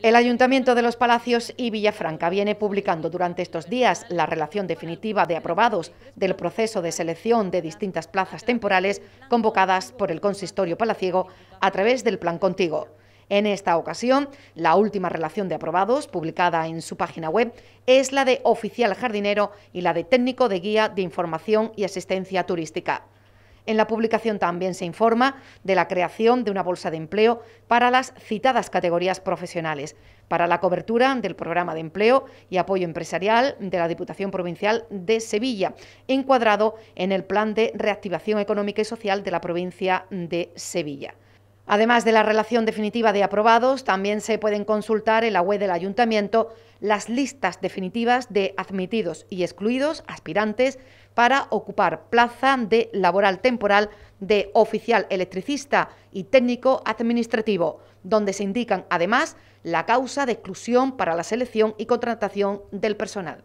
El Ayuntamiento de los Palacios y Villafranca viene publicando durante estos días la relación definitiva de aprobados del proceso de selección de distintas plazas temporales convocadas por el consistorio palaciego a través del Plan Contigo. En esta ocasión, la última relación de aprobados, publicada en su página web, es la de oficial jardinero y la de técnico de guía de información y asistencia turística. En la publicación también se informa de la creación de una bolsa de empleo para las citadas categorías profesionales, para la cobertura del programa de empleo y apoyo empresarial de la Diputación Provincial de Sevilla, encuadrado en el Plan de Reactivación Económica y Social de la provincia de Sevilla. Además de la relación definitiva de aprobados, también se pueden consultar en la web del Ayuntamiento las listas definitivas de admitidos y excluidos aspirantes para ocupar plaza de laboral temporal de oficial electricista y técnico administrativo, donde se indican además la causa de exclusión para la selección y contratación del personal.